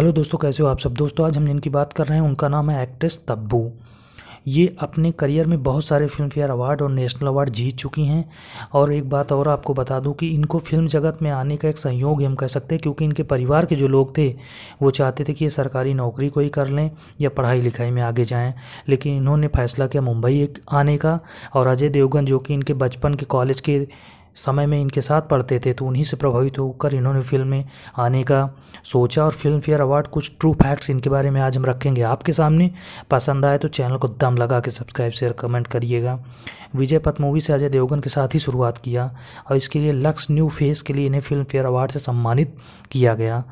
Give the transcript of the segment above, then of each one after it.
hello दोस्तों कैसे हो आप सब दोस्तों आज हम जिनकी बात कर रहे हैं उनका नाम है एक्ट्रेस तब्बू ये अपने करियर में बहुत सारे फिल्म फेयर अवार्ड और नेशनल अवार्ड जीत चुकी हैं और एक बात और आपको बता दूं कि इनको फिल्म जगत में आने का एक सहयोग हम कह सकते हैं क्योंकि इनके परिवार के जो लोग थे वो चाहते थे कि ये सरकारी नौकरी को ही कर लें या पढ़ाई लिखाई में आगे जाएं लेकिन इन्होंने फैसला किया मुंबई आने का और अजय देवगन जो कि इनके बचपन के कॉलेज के समय में इनके साथ पढ़ते थे तो उन्हीं से प्रभावित होकर इन्होंने फिल्म में आने का सोचा और फिल्म फेयर अवार्ड कुछ ट्रू फैक्ट्स इनके बारे में आज हम रखेंगे आपके सामने पसंद आए तो चैनल को दम लगा के सब्सक्राइब शेयर कमेंट करिएगा विजय पथ मूवी से अजय देवगन के साथ ही शुरुआत किया और इसके लिए लक्स न्यू फेस के लिए इन्हें फिल्म फेयर अवार्ड से सम्मानित किया गया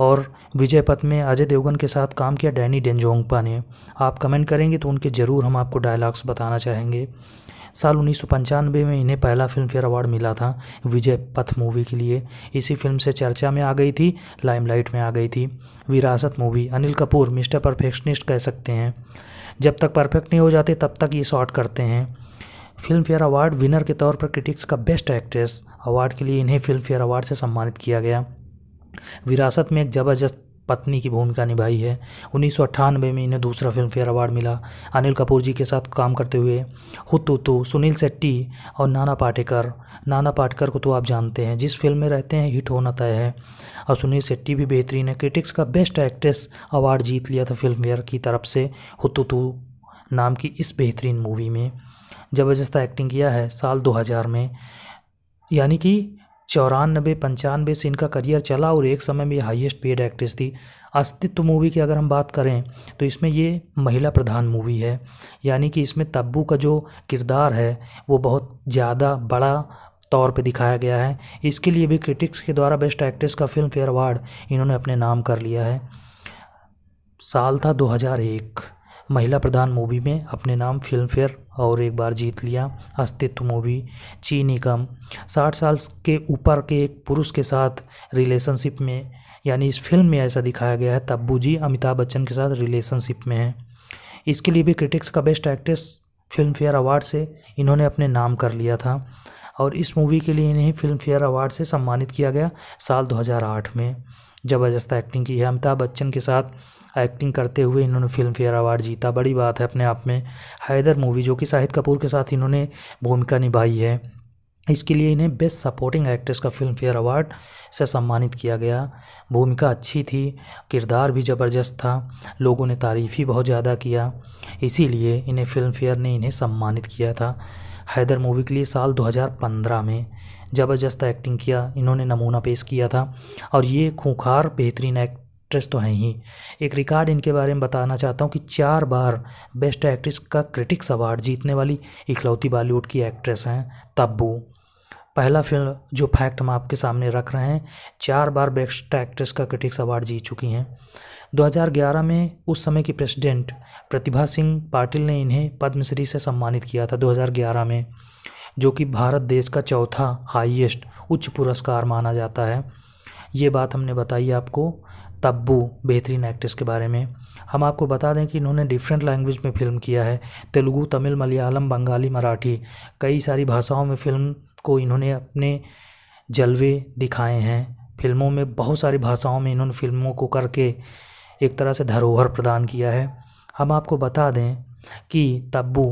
और विजय पथ में अजय देवगन के साथ काम किया डैनी डेंजोंगपा ने आप कमेंट करेंगे तो उनके ज़रूर हम आपको डायलॉग्स बताना चाहेंगे साल उन्नीस में इन्हें पहला फिल्मफेयर अवार्ड मिला था विजय पथ मूवी के लिए इसी फिल्म से चर्चा में आ गई थी लाइमलाइट में आ गई थी Virasat movie Anil Kapoor mister perfectionist कह सकते हैं जब तक परफेक्ट नहीं हो जाते तब तक ये शॉर्ट करते हैं फिल्म फेयर अवार्ड विनर के तौर पर क्रिटिक्स का बेस्ट एक्ट्रेस अवार्ड के लिए इन्हें फिल्म फेयर अवार्ड से सम्मानित किया गया विरासत में एक ज़बरदस्त पत्नी की भूमिका निभाई है उन्नीस में इन्हें दूसरा फिल्म फेयर अवार्ड मिला अनिल कपूर जी के साथ काम करते हुए हुतुतु सुनील शेट्टी और नाना पाटेकर नाना पाटेकर को तो आप जानते हैं जिस फिल्म में रहते हैं हिट होना तय है और सुनील शेट्टी भी बेहतरीन है क्रिटिक्स का बेस्ट एक्ट्रेस अवार्ड जीत लिया था फिल्म फेयर की तरफ से हुतुतु नाम की इस बेहतरीन मूवी में ज़बरदस्त एक्टिंग किया है साल दो में यानी कि चौरानबे पंचानबे से इनका करियर चला और एक समय में ये हाईएस्ट पेड एक्ट्रेस थी अस्तित्व मूवी की अगर हम बात करें तो इसमें ये महिला प्रधान मूवी है यानी कि इसमें तब्बू का जो किरदार है वो बहुत ज़्यादा बड़ा तौर पे दिखाया गया है इसके लिए भी क्रिटिक्स के द्वारा बेस्ट एक्ट्रेस का फिल्म फेयर अवार्ड इन्होंने अपने नाम कर लिया है साल था दो महिला प्रधान मूवी में अपने नाम फिल्मफेयर और एक बार जीत लिया अस्तित्व मूवी चीनी कम साठ साल के ऊपर के एक पुरुष के साथ रिलेशनशिप में यानी इस फिल्म में ऐसा दिखाया गया है तब्बू जी अमिताभ बच्चन के साथ रिलेशनशिप में है इसके लिए भी क्रिटिक्स का best actress Filmfare award से इन्होंने अपने नाम कर लिया था और इस मूवी के लिए इन्हें फिल्म फेयर अवार्ड से सम्मानित किया गया साल 2008 में ज़बरदस्त एक्टिंग की है अमिताभ बच्चन के साथ एक्टिंग करते हुए इन्होंने फिल्म फेयर अवार्ड जीता बड़ी बात है अपने आप में हैदर मूवी जो कि शाहिद कपूर के साथ इन्होंने भूमिका निभाई है इसके लिए इन्हें बेस्ट सपोर्टिंग एक्ट्रेस का फिल्म फेयर अवार्ड से सम्मानित किया गया भूमिका अच्छी थी किरदार भी ज़बरदस्त था लोगों ने तारीफ़ ही बहुत ज़्यादा किया इसीलिए इन्हें फिल्म फेयर ने इन्हें सम्मानित किया था हैदर मूवी के लिए साल 2015 में ज़बरदस्त एक्टिंग किया इन्होंने नमूना पेश किया था और ये खूंखार बेहतरीन एक्ट एक्ट्रेस तो हैं ही एक रिकॉर्ड इनके बारे में बताना चाहता हूँ कि चार बार बेस्ट एक्ट्रेस का क्रिटिक्स अवार्ड जीतने वाली इकलौती बॉलीवुड की एक्ट्रेस हैं तब्बू पहला फिल्म जो फैक्ट हम आपके सामने रख रहे हैं चार बार बेस्ट एक्ट्रेस का क्रिटिक्स अवार्ड जीत चुकी हैं 2011 में उस समय की प्रेसिडेंट प्रतिभा सिंह पाटिल ने इन्हें पद्मश्री से सम्मानित किया था 2011 में जो कि भारत देश का चौथा हाईएस्ट उच्च पुरस्कार माना जाता है ये बात हमने बताई आपको तब्बू बेहतरीन एक्ट्रेस के बारे में हम आपको बता दें कि इन्होंने डिफरेंट लैंग्वेज में फ़िल्म किया है तेलुगू तमिल मलयालम बंगाली मराठी कई सारी भाषाओं में फ़िल्म को इन्होंने अपने जलवे दिखाए हैं फिल्मों में बहुत सारी भाषाओं में इन्होंने फिल्मों को करके एक तरह से धरोहर प्रदान किया है हम आपको बता दें कि तब्बू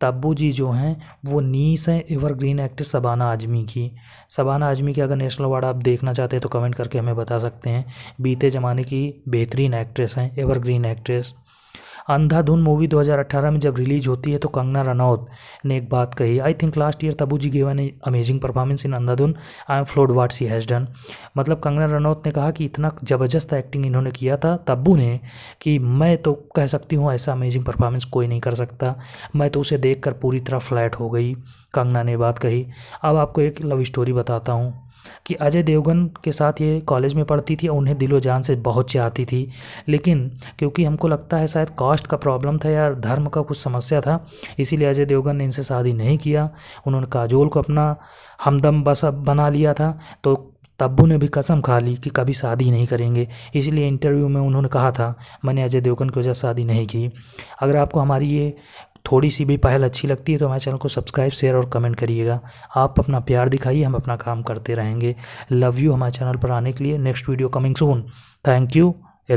तब्बू जी जो हैं वो नीस हैं एवरग्रीन एक्ट्रेस सबाना आजमी की सबाना आजमी की अगर नेशनल अवार्ड आप देखना चाहते हैं तो कमेंट करके हमें बता सकते हैं बीते ज़माने की बेहतरीन एक्ट्रेस हैं एवरग्रीन एक्ट्रेस अंधाधुन मूवी 2018 में जब रिलीज होती है तो कंगना रनौत ने एक बात कही I think last year Tabu ji given a amazing performance in Andhadhun I am floored what she has done मतलब कंगना रनौत ने कहा कि इतना ज़बरदस्त एक्टिंग इन्होंने किया था तब्बू ने कि मैं तो कह सकती हूँ ऐसा अमेजिंग परफॉर्मेंस कोई नहीं कर सकता मैं तो उसे देख पूरी तरह फ्लैट हो गई कंगना ने बात कही अब आपको एक लव स्टोरी बताता हूँ कि अजय देवगन के साथ ये कॉलेज में पढ़ती थी और उन्हें दिलो जान से बहुत चाहती थी लेकिन क्योंकि हमको लगता है शायद कास्ट का प्रॉब्लम था या धर्म का कुछ समस्या था इसीलिए अजय देवगन ने इनसे शादी नहीं किया उन्होंने काजोल को अपना हमदम बस बना लिया था तो तब्बू ने भी कसम खा ली कि कभी शादी नहीं करेंगे इसलिए इंटरव्यू में उन्होंने कहा था मैंने अजय देवगन की वजह शादी नहीं की अगर आपको हमारी ये थोड़ी सी भी पहल अच्छी लगती है तो हमारे चैनल को सब्सक्राइब शेयर और कमेंट करिएगा आप अपना प्यार दिखाइए हम अपना काम करते रहेंगे लव यू हमारे चैनल पर आने के लिए next video coming soon thank you